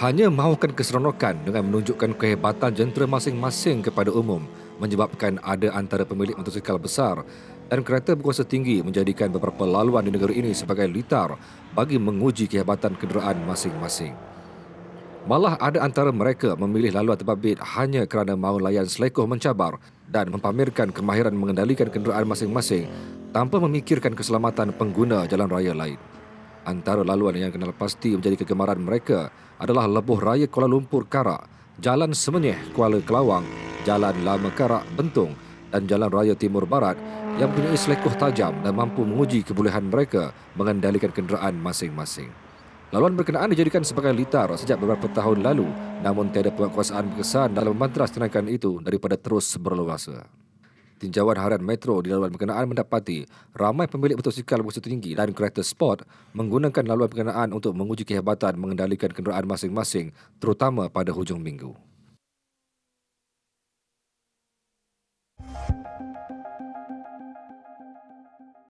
hanya mahukan keseronokan dengan menunjukkan kehebatan jentera masing-masing kepada umum menyebabkan ada antara pemilik motosikal besar dan kereta berkuasa tinggi menjadikan beberapa laluan di negara ini sebagai litar bagi menguji kehebatan kenderaan masing-masing. Malah ada antara mereka memilih laluan bid hanya kerana mahu layan selekoh mencabar dan mempamerkan kemahiran mengendalikan kenderaan masing-masing tanpa memikirkan keselamatan pengguna jalan raya lain. Antara laluan yang kenal pasti menjadi kegemaran mereka adalah Lebuh Raya Kuala Lumpur Karak, Jalan Semenyih Kuala Kelawang, Jalan Lama Karak Bentung dan Jalan Raya Timur Barat yang punya selekoh tajam dan mampu menguji kebolehan mereka mengendalikan kenderaan masing-masing. Laluan berkenaan dijadikan sebagai litar sejak beberapa tahun lalu namun tiada penguasaan berkesan dalam mantras tenangkan itu daripada terus berleluasa. Tinjauan harian metro di laluan berkenaan mendapati ramai pemilik motosikal berkursi tinggi dan kereta sport menggunakan laluan berkenaan untuk menguji kehebatan mengendalikan kenderaan masing-masing terutama pada hujung minggu.